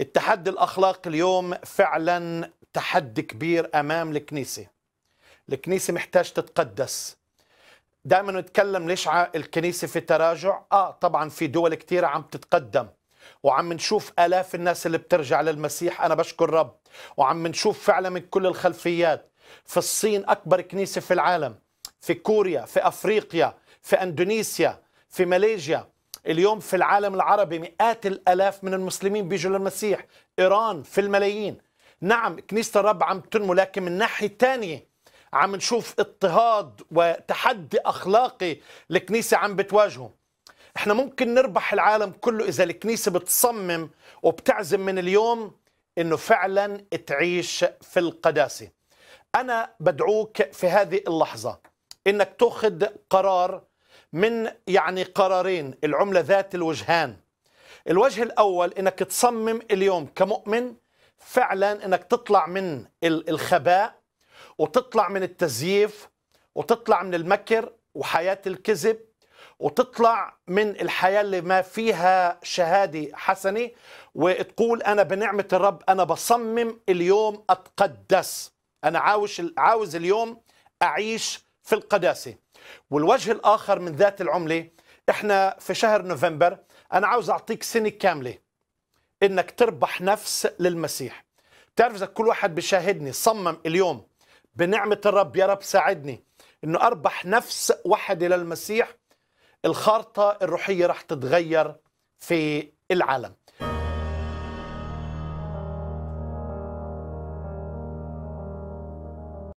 التحدي الأخلاقي اليوم فعلا تحدي كبير أمام الكنيسة الكنيسة محتاج تتقدس دائما نتكلم ليش الكنيسة في تراجع آه طبعا في دول كثيرة عم تتقدم وعم نشوف آلاف الناس اللي بترجع للمسيح أنا بشكر رب وعم نشوف فعلا من كل الخلفيات في الصين أكبر كنيسة في العالم في كوريا في أفريقيا في أندونيسيا في ماليزيا اليوم في العالم العربي مئات الآلاف من المسلمين بيجوا للمسيح إيران في الملايين نعم كنيسة الرب عم تنمو لكن من ناحية تانية عم نشوف اضطهاد وتحدي أخلاقي الكنيسة عم بتواجهه احنا ممكن نربح العالم كله إذا الكنيسة بتصمم وبتعزم من اليوم انه فعلا تعيش في القداسه. انا بدعوك في هذه اللحظه انك تاخذ قرار من يعني قرارين العملة ذات الوجهان الوجه الأول أنك تصمم اليوم كمؤمن فعلا أنك تطلع من الخباء وتطلع من التزييف وتطلع من المكر وحياة الكذب وتطلع من الحياة اللي ما فيها شهادة حسنة وتقول أنا بنعمة الرب أنا بصمم اليوم أتقدس أنا عاوز عاوز اليوم أعيش في القداسة والوجه الآخر من ذات العملة إحنا في شهر نوفمبر أنا عاوز أعطيك سنة كاملة إنك تربح نفس للمسيح بتعرف إذا كل واحد بيشاهدني صمم اليوم بنعمة الرب يا رب ساعدني إنه أربح نفس واحدة للمسيح الخارطة الروحية رح تتغير في العالم